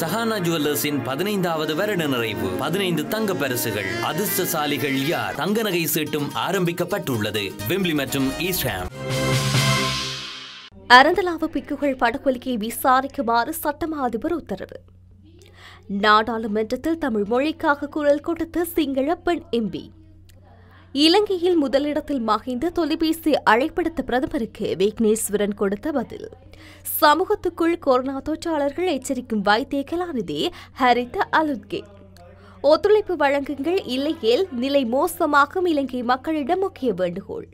சஹானா ஜுவல்லர்ஸின் பதினைந்தாவது வருட நிறைவு பதினைந்து தங்க பரிசுகள் அதிர்ஷ்டசாலிகள் யார் தங்க நகை சீட்டும் ஆரம்பிக்கப்பட்டுள்ளது விம்லி மற்றும் ஈஸ்டாம் அரந்தலாவு பிக்குகள் படுகொலையை விசாரிக்குமாறு சட்டமா அதிபர் உத்தரவு நாடாளுமன்றத்தில் தமிழ் மொழிக்காக குரல் கொடுத்த சிங்கள பெண் எம்பி இலங்கையில் முதலிடத்தில் மகிழ்ந்த தொலைபேசி அழைப்படுத்த பிரதமருக்கு விக்னேஸ்வரன் கொடுத்த பதில் சமூகத்துக்குள் கொரோனா தொற்றாளர்கள் எச்சரிக்கும் வைத்திய கலாநிதி ஹரித அலுத்கே ஒத்துழைப்பு வழங்குங்கள் இல்லையேல் நிலை மோசமாகும் இலங்கை மக்களிடம் முக்கிய வேண்டுகோள்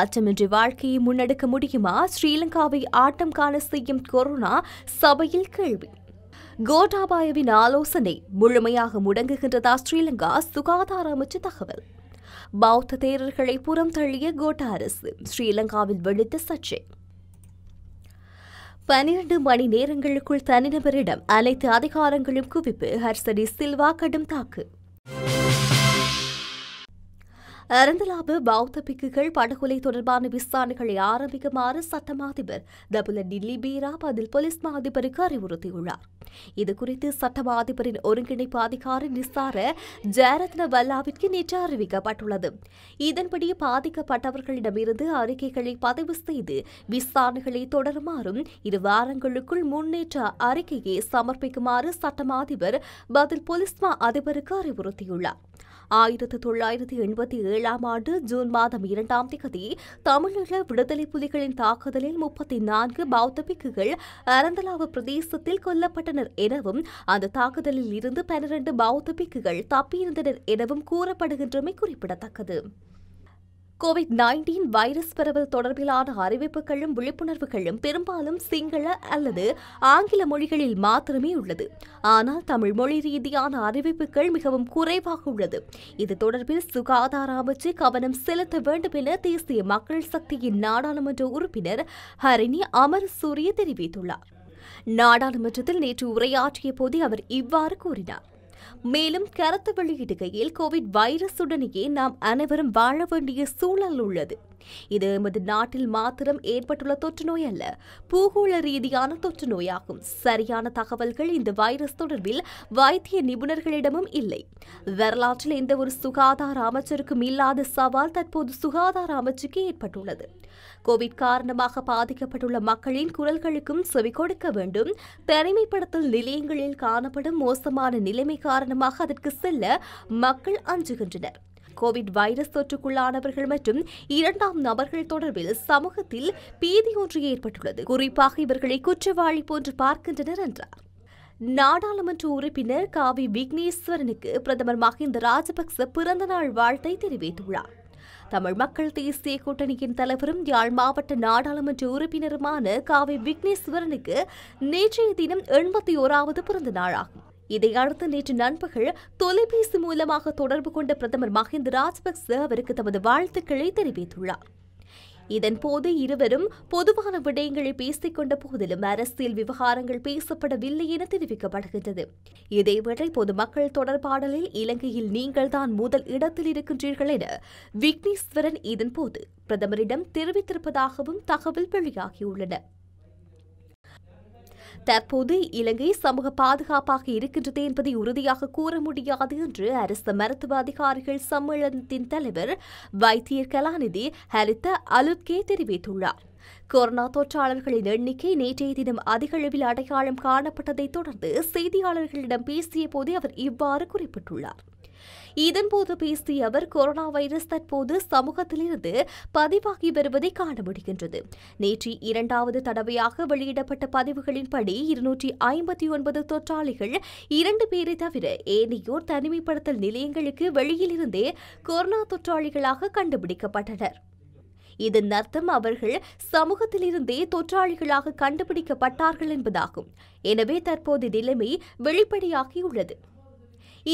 அச்சமின்றி வாழ்க்கையை முன்னெடுக்க முடியுமா ஸ்ரீலங்காவை ஆட்டம் காண செய்யும் கொரோனா சபையில் கேள்வி கோட்டாபாயவின் ஆலோசனை முழுமையாக முடங்குகின்றதா ஸ்ரீலங்கா சுகாதார அமைச்சு தகவல் பௌத்த தேரர்களை புறம் தள்ளிய கோட்டா அரசு ஸ்ரீலங்காவில் வெடித்த சர்ச்சை பனிரண்டு மணி நேரங்களுக்குள் தனிநபரிடம் அனைத்து அதிகாரங்களும் குவிப்பு ஹர்சடி சில்வா கடும் தாக்கு அரந்தலாபு பௌத்த பிக்குகள் படுகொலை தொடர்பான விசாரணைகளை ஆரம்பிக்குமாறு சட்டம் அதிபர் தபுல டில்லி பீரா அதில் போலீஸ் மா அதிபருக்கு அறிவுறுத்தியுள்ளார் இதுகுறித்து சட்டம் அதிபரின் ஒருங்கிணைப்பு அதிகாரி நிசார ஜெயரத்ன வல்லாவிற்கு நேற்று அறிவிக்கப்பட்டுள்ளது இதன்படி பாதிக்கப்பட்டவர்களிடமிருந்து அறிக்கைகளை பதிவு செய்து விசாரணைகளை தொடருமாறும் இரு வாரங்களுக்குள் முன்னேற்ற அறிக்கையை சமர்ப்பிக்குமாறு சட்டமாதிபர் அதிபர் பதில் பொலிஸ்மா அதிபருக்கு அறிவுறுத்தியுள்ளார் ஆயிரத்து தொள்ளாயிரத்து எண்பத்தி ஏழாம் ஆண்டு ஜூன் மாதம் இரண்டாம் தேதி தமிழீழ விடுதலை புலிகளின் தாக்குதலில் முப்பத்தி நான்கு பௌத்த பிக்குகள் அரந்தலாவ பிரதேசத்தில் கொல்லப்பட்டனர் எனவும் அந்த தாக்குதலில் இருந்து பனிரண்டு பௌத்த பிக்குகள் தப்பியிருந்தனர் எனவும் கூறப்படுகின்றமை குறிப்பிடத்தக்கது கோவிட் நைன்டீன் வைரஸ் பரவல் தொடர்பிலான அறிவிப்புகளும் விழிப்புணர்வுகளும் பெரும்பாலும் சிங்கள அல்லது ஆங்கில மொழிகளில் மாத்திரமே உள்ளது ஆனால் தமிழ் மொழி ரீதியான அறிவிப்புகள் மிகவும் குறைவாக உள்ளது இது தொடர்பில் சுகாதார அமைச்சு கவனம் செலுத்த வேண்டும் என தேசிய மக்கள் சக்தியின் நாடாளுமன்ற உறுப்பினர் ஹரிணி சூரிய தெரிவித்துள்ளார் நாடாளுமன்றத்தில் நேற்று உரையாற்றிய போது அவர் இவ்வாறு கூறினார் மேலும் கருத்து வெளியிடுகையில் கோவிட் வைரஸுடனேயே நாம் அனைவரும் வாழ வேண்டிய சூழல் உள்ளது இது எமது நாட்டில் மாத்திரம் ஏற்பட்டுள்ள தொற்றுநோய் அல்ல பூகோள ரீதியான தொற்று நோயாகும் சரியான தகவல்கள் இந்த வைரஸ் தொடர்பில் வைத்திய நிபுணர்களிடமும் இல்லை வரலாற்றில் எந்த ஒரு சுகாதார அமைச்சருக்கும் இல்லாத சவால் தற்போது சுகாதார அமைச்சுக்கு ஏற்பட்டுள்ளது கோவிட் காரணமாக பாதிக்கப்பட்டுள்ள மக்களின் குரல்களுக்கும் கொடுக்க வேண்டும் தனிமைப்படுத்தல் நிலையங்களில் காணப்படும் மோசமான நிலைமை காரணமாக அதற்கு செல்ல மக்கள் அஞ்சுகின்றனர் கோவிட் வைரஸ் தொற்றுக்குள்ளானவர்கள் மற்றும் இரண்டாம் நபர்கள் தொடர்பில் சமூகத்தில் பீதி ஒன்று ஏற்பட்டுள்ளது குறிப்பாக இவர்களை குற்றவாளி போன்று பார்க்கின்றனர் என்றார் நாடாளுமன்ற உறுப்பினர் காவி விக்னேஸ்வரனுக்கு பிரதமர் மஹிந்த ராஜபக்ச பிறந்தநாள் வாழ்த்தை தெரிவித்துள்ளார் தமிழ் மக்கள் தேசிய கூட்டணியின் தலைவரும் யாழ் மாவட்ட நாடாளுமன்ற உறுப்பினருமான காவி விக்னேஸ்வரனுக்கு நேற்றைய தினம் எண்பத்தி ஓராவது பிறந்த நாளாகும் இதையடுத்து நேற்று நண்பர்கள் தொலைபேசி மூலமாக தொடர்பு கொண்ட பிரதமர் மஹிந்த ராஜபக்சே அவருக்கு தமது வாழ்த்துக்களை தெரிவித்துள்ளார் இதன்போது இருவரும் பொதுவான விடயங்களை பேசிக் கொண்ட போதிலும் அரசியல் விவகாரங்கள் பேசப்படவில்லை என தெரிவிக்கப்படுகின்றது இதேவேளை பொதுமக்கள் தொடர்பாடலில் இலங்கையில் நீங்கள்தான் முதல் இடத்தில் இருக்கின்றீர்கள் என விக்னேஸ்வரன் இதன்போது பிரதமரிடம் தெரிவித்திருப்பதாகவும் தகவல் வெளியாகியுள்ளன தற்போது இலங்கை சமூக பாதுகாப்பாக இருக்கின்றது என்பதை உறுதியாக கூற முடியாது என்று அரசு மருத்துவ அதிகாரிகள் சம்மேளனத்தின் தலைவர் வைத்தியர் கலாநிதி ஹரித்த அலுத்கே தெரிவித்துள்ளார் கொரோனா தொற்றாளர்களின் எண்ணிக்கை நேற்றைய தினம் அதிகளவில் அடையாளம் காணப்பட்டதைத் தொடர்ந்து செய்தியாளர்களிடம் பேசிய போதே அவர் இவ்வாறு குறிப்பிட்டுள்ளார் இதன்போது பேசிய அவர் கொரோனா வைரஸ் தற்போது சமூகத்திலிருந்து பதிவாகி வருவதை காண முடிகின்றது நேற்று இரண்டாவது தடவையாக வெளியிடப்பட்ட பதிவுகளின்படி இருநூற்றி ஐம்பத்தி ஒன்பது தொற்றாளிகள் இரண்டு பேரை தவிர ஏனையோர் தனிமைப்படுத்தல் நிலையங்களுக்கு வெளியிலிருந்தே கொரோனா தொற்றாளிகளாக கண்டுபிடிக்கப்பட்டனர் இதன் அர்த்தம் அவர்கள் சமூகத்திலிருந்தே தொற்றாளிகளாக கண்டுபிடிக்கப்பட்டார்கள் என்பதாகும் எனவே தற்போது நிலைமை வெளிப்படையாகியுள்ளது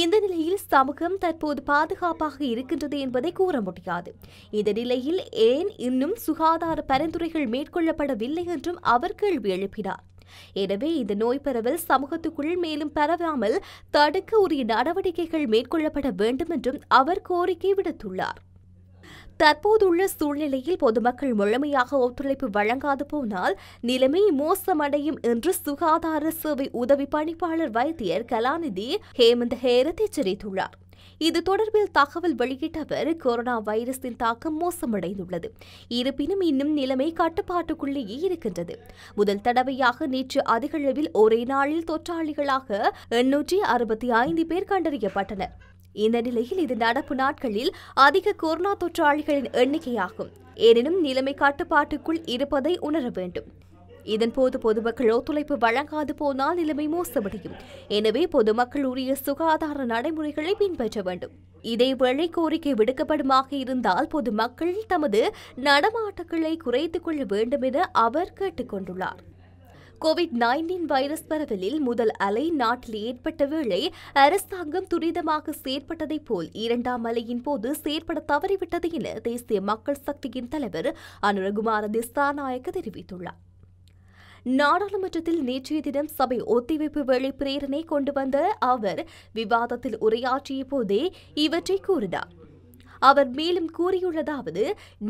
இந்த நிலையில் சமூகம் தற்போது பாதுகாப்பாக இருக்கின்றது என்பதை கூற முடியாது இந்த நிலையில் ஏன் இன்னும் சுகாதார பரிந்துரைகள் மேற்கொள்ளப்படவில்லை என்றும் அவர் கேள்வி எழுப்பினார் எனவே இந்த நோய் பரவல் சமூகத்துக்குள் மேலும் பரவாமல் தடுக்க உரிய நடவடிக்கைகள் மேற்கொள்ளப்பட வேண்டும் என்றும் அவர் கோரிக்கை விடுத்துள்ளார் தற்போதுள்ள சூழ்நிலையில் பொதுமக்கள் முழுமையாக ஒத்துழைப்பு வழங்காது போனால் நிலைமை மோசமடையும் என்று சுகாதார சேவை உதவி பணிப்பாளர் வைத்தியர் கலாநிதி ஹேமந்த் ஹேரத் எச்சரித்துள்ளார் இது தொடர்பில் தகவல் வெளியிட்ட அவர் கொரோனா வைரஸின் தாக்கம் மோசமடைந்துள்ளது இருப்பினும் இன்னும் நிலைமை கட்டுப்பாட்டுக்குள்ளேயே இருக்கின்றது முதல் தடவையாக நேற்று அதிகளவில் ஒரே நாளில் தொற்றாளிகளாக எண்ணூற்றி அறுபத்தி ஐந்து பேர் கண்டறியப்பட்டனர் இந்த நிலையில் இது நடப்பு நாட்களில் அதிக கொரோனா தொற்றாளிகளின் எண்ணிக்கையாகும் எனினும் நிலைமை கட்டுப்பாட்டுக்குள் இருப்பதை உணர வேண்டும் இதன்போது பொதுமக்கள் ஒத்துழைப்பு வழங்காது போனால் நிலைமை மோசமடையும் எனவே பொதுமக்கள் உரிய சுகாதார நடைமுறைகளை பின்பற்ற வேண்டும் இதேவேளை கோரிக்கை விடுக்கப்படுமாக இருந்தால் பொதுமக்கள் தமது நடமாட்டங்களை குறைத்துக் கொள்ள வேண்டும் என அவர் கேட்டுக்கொண்டுள்ளார் கோவிட் நைன்டீன் வைரஸ் பரவலில் முதல் அலை நாட்டில் ஏற்பட்ட வேளை அரசாங்கம் துரிதமாக செயற்பட்டதை போல் இரண்டாம் அலையின் போது செயற்பட தவறிவிட்டது என தேசிய மக்கள் சக்தியின் தலைவர் அனுரகுமார திஸ்தாநாயக்க தெரிவித்துள்ளார் நாடாளுமன்றத்தில் நேற்றைய தினம் சபை ஒத்திவைப்பு வேலை பிரேரணை கொண்டு வந்த அவர் விவாதத்தில் உரையாற்றிய போதே இவற்றை கூறினார் அவர் மேலும் கூறியுள்ளதாவது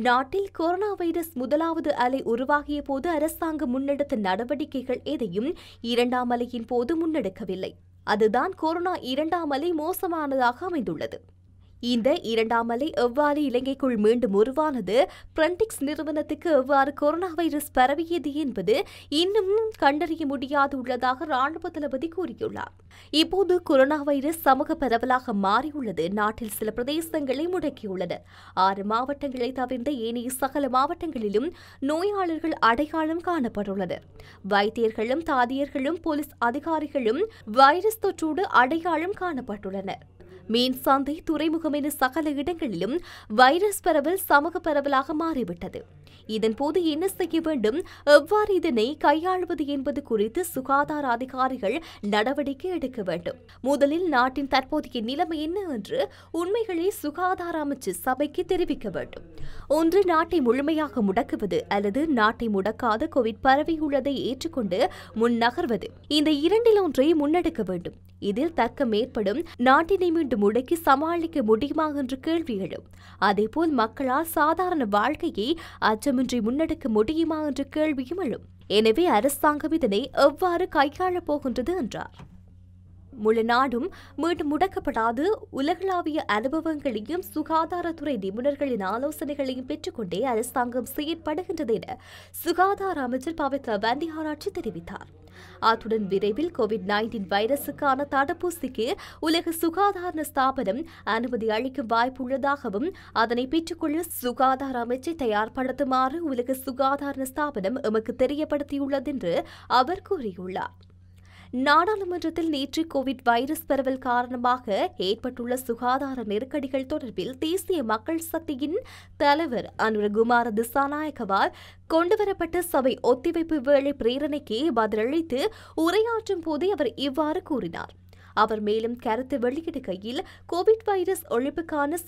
நாட்டில் கொரோனா வைரஸ் முதலாவது அலை உருவாகிய போது அரசாங்கம் முன்னெடுத்த நடவடிக்கைகள் எதையும் இரண்டாம் அலையின் போது முன்னெடுக்கவில்லை அதுதான் கொரோனா இரண்டாம் அலை மோசமானதாக அமைந்துள்ளது இந்த இரண்டாம் அலை எவ்வாறு இலங்கைக்குள் மீண்டும் உருவானது பிரண்டிக்ஸ் நிறுவனத்துக்கு எவ்வாறு கொரோனா வைரஸ் பரவியது என்பது இன்னும் கண்டறிய முடியாது உள்ளதாக ராணுவ தளபதி கூறியுள்ளார் இப்போது கொரோனா வைரஸ் சமூக பரவலாக மாறியுள்ளது நாட்டில் சில பிரதேசங்களை முடக்கியுள்ளது ஆறு மாவட்டங்களை தவிர்ந்த ஏனைய சகல மாவட்டங்களிலும் நோயாளர்கள் அடையாளம் காணப்பட்டுள்ளனர் வைத்தியர்களும் தாதியர்களும் போலீஸ் அதிகாரிகளும் வைரஸ் தொற்றோடு அடையாளம் காணப்பட்டுள்ளனர் மீன் சந்தை துறைமுகம் என சகல இடங்களிலும் வைரஸ் பரவல் சமூக பரவலாக மாறிவிட்டது இதன்போது என்ன செய்ய வேண்டும் எவ்வாறு இதனை கையாள்வது என்பது குறித்து சுகாதார அதிகாரிகள் நடவடிக்கை எடுக்க வேண்டும் முதலில் நாட்டின் தற்போதைய நிலைமை என்ன என்று உண்மைகளை சுகாதார அமைச்சு சபைக்கு தெரிவிக்க வேண்டும் ஒன்று நாட்டை முழுமையாக முடக்குவது அல்லது நாட்டை முடக்காத கோவிட் பரவியுள்ளதை ஏற்றுக்கொண்டு முன் நகர்வது இந்த இரண்டில் ஒன்றை முன்னெடுக்க வேண்டும் இதில் தக்கம் ஏற்படும் நாட்டினை மீண்டும் முடக்கி சமாளிக்க முடியுமா என்று கேள்வி எழும் அதேபோல் மக்களால் சாதாரண வாழ்க்கையை அச்சமின்றி முன்னெடுக்க முடியுமா என்று கேள்வியும் எழும் எனவே அரசாங்கம் இதனை எவ்வாறு கையாளப் போகின்றது என்றார் முழு நாடும் மீண்டும் முடக்கப்படாது உலகளாவிய அனுபவங்களையும் சுகாதாரத்துறை நிபுணர்களின் ஆலோசனைகளையும் பெற்றுக்கொண்டே அரசாங்கம் செயற்படுகின்றது என சுகாதார அமைச்சர் பவித்ரா வந்தியாராட்சி தெரிவித்தார் அத்துடன் விரைவில் கோவிட் நைன்டீன் வைரஸுக்கான தடுப்பூசிக்கு உலக சுகாதார ஸ்தாபனம் அனுமதி அளிக்கும் வாய்ப்பு உள்ளதாகவும் அதனை பெற்றுக்கொள்ள சுகாதார அமைச்சை தயார்படுத்துமாறு உலக சுகாதார ஸ்தாபனம் எமக்கு தெரியப்படுத்தியுள்ளது என்று அவர் கூறியுள்ளார் நாடாளுமன்றத்தில் நேற்று கோவிட் வைரஸ் பரவல் காரணமாக ஏற்பட்டுள்ள சுகாதார நெருக்கடிகள் தொடர்பில் தேசிய மக்கள் சக்தியின் தலைவர் அனுரகுமார திசாநாயகவால் கொண்டுவரப்பட்ட சபை ஒத்திவைப்பு வேலை பிரேரணைக்கு பதிலளித்து உரையாற்றும் போதே அவர் இவ்வாறு கூறினார் அவர் மேலும் கருத்து வெளியிடுகையில் கோவிட் வைரஸ் ஒழிப்புக்கான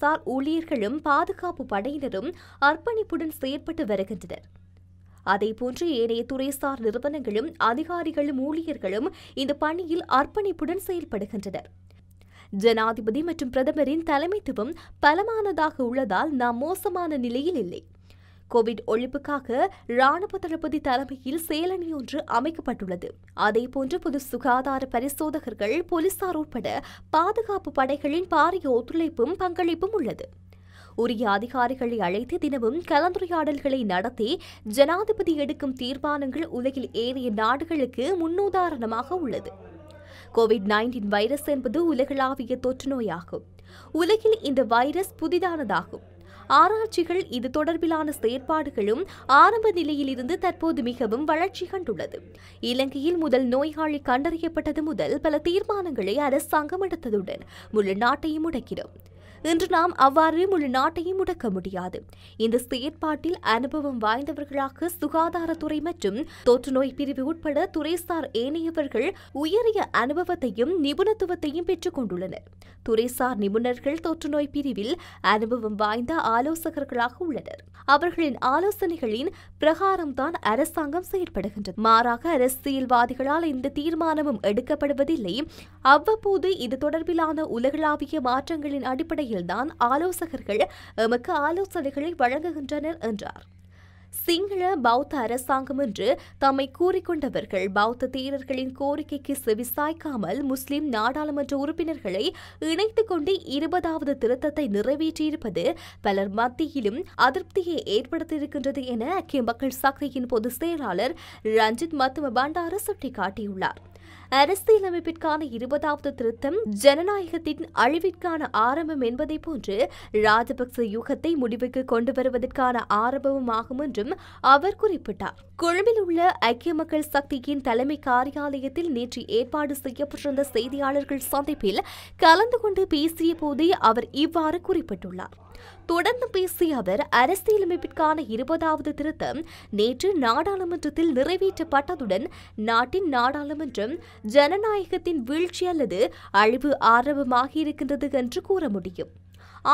சார் ஊழியர்களும் பாதுகாப்பு படையினரும் அர்ப்பணிப்புடன் செயற்பட்டு வருகின்றனர் அதேபோன்று ஏனைய துறைசார் நிறுவனங்களும் அதிகாரிகளும் ஊழியர்களும் இந்த பணியில் அர்ப்பணிப்புடன் செயல்படுகின்றனர் ஜனாதிபதி மற்றும் பிரதமரின் தலைமைத்துவம் பலமானதாக உள்ளதால் நாம் மோசமான நிலையில் இல்லை கோவிட் ஒழிப்புக்காக ராணுவ தளபதி தலைமையில் செயலணி ஒன்று அமைக்கப்பட்டுள்ளது அதேபோன்று பொது சுகாதார பரிசோதகர்கள் போலீசார் உட்பட பாதுகாப்பு படைகளின் பாரிய ஒத்துழைப்பும் பங்களிப்பும் உள்ளது உரிய அதிகாரிகளை அழைத்து தினமும் கலந்துரையாடல்களை நடத்தி ஜனாதிபதி எடுக்கும் தீர்மானங்கள் உலகில் ஏனைய நாடுகளுக்கு முன்னுதாரணமாக உள்ளது கோவிட் நைன்டீன் வைரஸ் என்பது உலகளாவிய தொற்று நோயாகும் உலகில் இந்த வைரஸ் புதிதானதாகும் ஆராய்ச்சிகள் இது தொடர்பிலான செயற்பாடுகளும் ஆரம்ப நிலையிலிருந்து தற்போது மிகவும் வளர்ச்சி கண்டுள்ளது இலங்கையில் முதல் நோயாளி கண்டறியப்பட்டது முதல் பல தீர்மானங்களை அரசாங்கம் எடுத்ததுடன் முழு நாட்டையும் முடக்கிறோம் இன்று நாம் அவ்வாறு முழு நாட்டையும் முடக்க முடியாது இந்த செயற்பாட்டில் அனுபவம் வாய்ந்தவர்களாக சுகாதாரத்துறை மற்றும் தொற்றுநோய் பிரிவு உட்பட துறைசார் ஏனையவர்கள் உயரிய அனுபவத்தையும் நிபுணத்துவத்தையும் பெற்றுக் கொண்டுள்ளனர் துறைசார் நிபுணர்கள் தொற்றுநோய் பிரிவில் அனுபவம் வாய்ந்த ஆலோசகர்களாக உள்ளனர் அவர்களின் ஆலோசனைகளின் பிரகாரம்தான் அரசாங்கம் செயற்படுகின்றது மாறாக அரசியல்வாதிகளால் இந்த தீர்மானமும் எடுக்கப்படுவதில்லை அவ்வப்போது இது தொடர்பிலான உலகளாவிய மாற்றங்களின் அடிப்படையில் அடிப்படையில்தான் ஆலோசகர்கள் எமக்கு ஆலோசனைகளை வழங்குகின்றனர் என்றார் சிங்கள பௌத்த அரசாங்கம் என்று தம்மை கூறிக்கொண்டவர்கள் பௌத்த தீரர்களின் கோரிக்கைக்கு செவிசாய்க்காமல் முஸ்லிம் நாடாளுமன்ற உறுப்பினர்களை இணைத்துக் கொண்டு இருபதாவது திருத்தத்தை நிறைவேற்றியிருப்பது பலர் மத்தியிலும் அதிருப்தியை ஏற்படுத்தியிருக்கின்றது என ஐக்கிய மக்கள் சக்தியின் பொதுச் செயலாளர் ரஞ்சித் மத்தும பண்டார சுட்டிக்காட்டியுள்ளார் அரசியலமைப்பிற்கான இருபதாவது திருத்தம் ஜனநாயகத்தின் அழிவிற்கான ஆரம்பம் என்பதை போன்று ராஜபக்ச யுகத்தை முடிவுக்கு கொண்டு வருவதற்கான ஆகும் என்றும் அவர் குறிப்பிட்டார் கொழும்பில் உள்ள ஐக்கிய மக்கள் சக்தியின் தலைமை காரியாலயத்தில் நேற்று ஏற்பாடு செய்யப்பட்டிருந்த செய்தியாளர்கள் சந்திப்பில் கலந்து கொண்டு பேசிய போதே அவர் இவ்வாறு குறிப்பிட்டுள்ளார் தொடர்ந்து பேசிய அவர் அரசியலமைப்பிற்கான இருபதாவது திருத்தம் நேற்று நாடாளுமன்றத்தில் நிறைவேற்றப்பட்டதுடன் நாட்டின் நாடாளுமன்றம் ஜனநாயகத்தின் வீழ்ச்சி அல்லது அழிவு ஆரம்பமாகியிருக்கின்றது என்று கூற முடியும்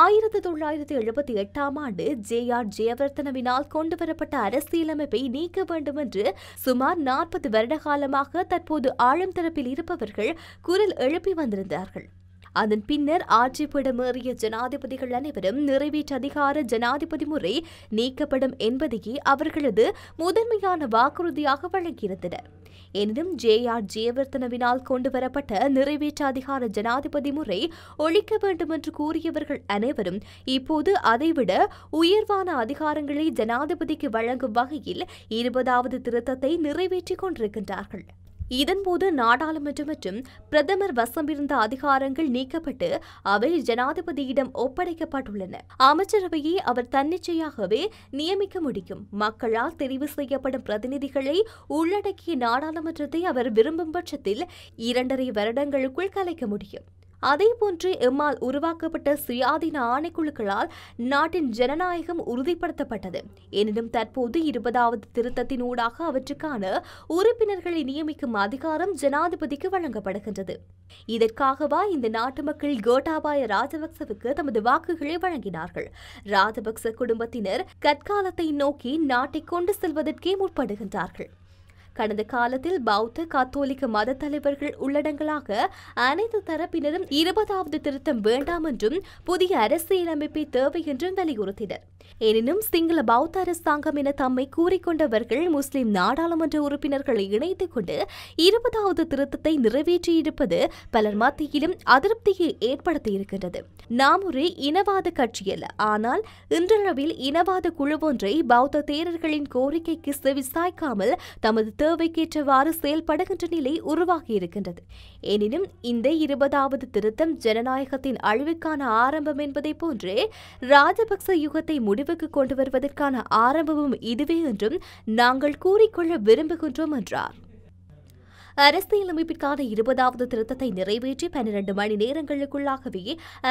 ஆயிரத்தி தொள்ளாயிரத்தி எழுபத்தி எட்டாம் ஆண்டு ஜே ஆர் ஜெயவர்த்தனவினால் கொண்டுவரப்பட்ட அரசியலமைப்பை நீக்க வேண்டும் என்று சுமார் நாற்பது வருடகாலமாக தற்போது ஆழம் தரப்பில் இருப்பவர்கள் குரல் எழுப்பி வந்திருந்தார்கள் அதன் பின்னர் ஆட்சி ஜனாதிபதிகள் அனைவரும் நிறைவேற்ற அதிகார ஜனாதிபதி முறை நீக்கப்படும் என்பதையே அவர்களது முதன்மையான வாக்குறுதியாக வழங்கியிருந்தனர் எனினும் ஜே ஆர் ஜெயவர்த்தனவினால் கொண்டு வரப்பட்ட நிறைவேற்ற அதிகார ஜனாதிபதி முறை ஒழிக்க வேண்டும் என்று கூறியவர்கள் அனைவரும் இப்போது அதைவிட உயர்வான அதிகாரங்களை ஜனாதிபதிக்கு வழங்கும் வகையில் இருபதாவது திருத்தத்தை நிறைவேற்றிக் கொண்டிருக்கின்றார்கள் இதன்போது நாடாளுமன்றம் மற்றும் பிரதமர் வசமிருந்த அதிகாரங்கள் நீக்கப்பட்டு அவை ஜனாதிபதியிடம் ஒப்படைக்கப்பட்டுள்ளன அமைச்சரவையை அவர் தன்னிச்சையாகவே நியமிக்க முடியும் மக்களால் தெரிவு செய்யப்படும் பிரதிநிதிகளை உள்ளடக்கிய நாடாளுமன்றத்தை அவர் விரும்பும் பட்சத்தில் இரண்டரை வருடங்களுக்குள் கலைக்க முடியும் அதேபோன்று எம்மால் உருவாக்கப்பட்ட சுயாதீன ஆணைக்குழுக்களால் நாட்டின் ஜனநாயகம் உறுதிப்படுத்தப்பட்டது எனினும் தற்போது இருபதாவது திருத்தத்தினூடாக அவற்றுக்கான உறுப்பினர்களை நியமிக்கும் அதிகாரம் ஜனாதிபதிக்கு வழங்கப்படுகின்றது இதற்காகவா இந்த நாட்டு மக்கள் கோட்டாபாய ராஜபக்சவுக்கு தமது வாக்குகளை வழங்கினார்கள் ராஜபக்ச குடும்பத்தினர் கற்காலத்தை நோக்கி நாட்டை கொண்டு செல்வதற்கே முற்படுகின்றார்கள் கடந்த காலத்தில் பௌத்த கத்தோலிக்க மத தலைவர்கள் உள்ளடங்களாக அனைத்து தரப்பினரும் இருபதாவது திருத்தம் வேண்டாம் என்றும் புதிய அரசியலமைப்பை தேவை என்றும் வலியுறுத்தினர் எனினும் சிங்கள பௌத்த அரசாங்கம் என தம்மை கூறிக்கொண்டவர்கள் முஸ்லிம் நாடாளுமன்ற உறுப்பினர்களை இணைத்துக் கொண்டு இருபதாவது திருத்தத்தை நிறைவேற்றியிருப்பது பலர் மத்தியிலும் அதிருப்தியை ஏற்படுத்தியிருக்கின்றது நாம் ஒரு இனவாத கட்சி அல்ல ஆனால் இன்றளவில் இனவாத குழு ஒன்றை பௌத்த தேரர்களின் கோரிக்கைக்கு செவி சாய்க்காமல் தமது தேவைக்கேற்றவாறு செயல்படுகின்ற நிலை உருவாகியிருக்கின்றது எனினும் இந்த இருபதாவது திருத்தம் ஜனநாயகத்தின் அழிவுக்கான ஆரம்பம் என்பதை போன்றே ராஜபக்ச யுகத்தை முடிவுக்கு கொண்டு வருவதற்கான ஆரம்பமும் இதுவே என்றும் நாங்கள் கூறிக்கொள்ள விரும்புகின்றோம் என்றார் அரசியலமைப்பிற்கான இருபதாவது திருத்தத்தை நிறைவேற்றி பன்னிரண்டு மணி நேரங்களுக்குள்ளாகவே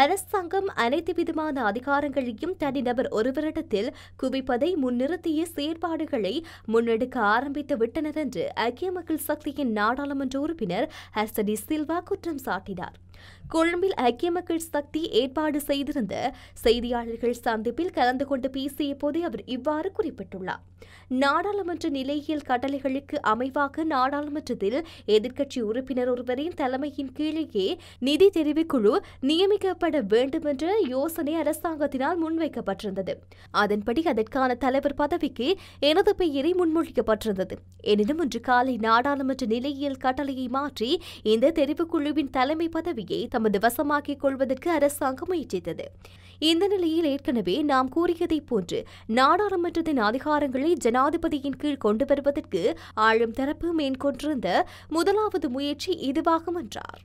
அரசாங்கம் அனைத்து விதமான அதிகாரங்களையும் தனிநபர் ஒருவரிடத்தில் குவிப்பதை முன்னிறுத்திய செயற்பாடுகளை முன்னெடுக்க ஆரம்பித்து விட்டனர் என்று ஐக்கிய மக்கள் சக்தியின் நாடாளுமன்ற உறுப்பினர் ஹர்சனி சில்வா குற்றம் சாட்டினார் கொழும்பில் ஐக்கிய மக்கள் சக்தி ஏற்பாடு செய்திருந்த செய்தியாளர்கள் சந்திப்பில் கலந்து கொண்டு பேசிய போதே அவர் இவ்வாறு குறிப்பிட்டுள்ளார் நாடாளுமன்ற நிலையியல் கட்டளைகளுக்கு அமைவாக நாடாளுமன்றத்தில் எதிர்க்கட்சி உறுப்பினர் ஒருவரின் தலைமையின் கீழேயே நிதி தெரிவிக்குழு நியமிக்கப்பட வேண்டும் என்ற யோசனை அரசாங்கத்தினால் முன்வைக்கப்பட்டிருந்தது அதன்படி அதற்கான தலைவர் பதவிக்கு எனது பெயரை முன்மொழிக்கப்பட்டிருந்தது எனினும் இன்று காலை நாடாளுமன்ற நிலையியல் கட்டளையை மாற்றி இந்த தெரிவுக்குழுவின் தலைமை பதவி பகுதியை தமது வசமாக்கிக் கொள்வதற்கு அரசாங்கம் முயற்சித்தது இந்த நிலையில் ஏற்கனவே நாம் கூறியதைப் போன்று நாடாளுமன்றத்தின் அதிகாரங்களை ஜனாதிபதியின் கீழ் கொண்டு வருவதற்கு ஆளும் தரப்பு மேற்கொண்டிருந்த முதலாவது முயற்சி இதுவாகும் என்றார்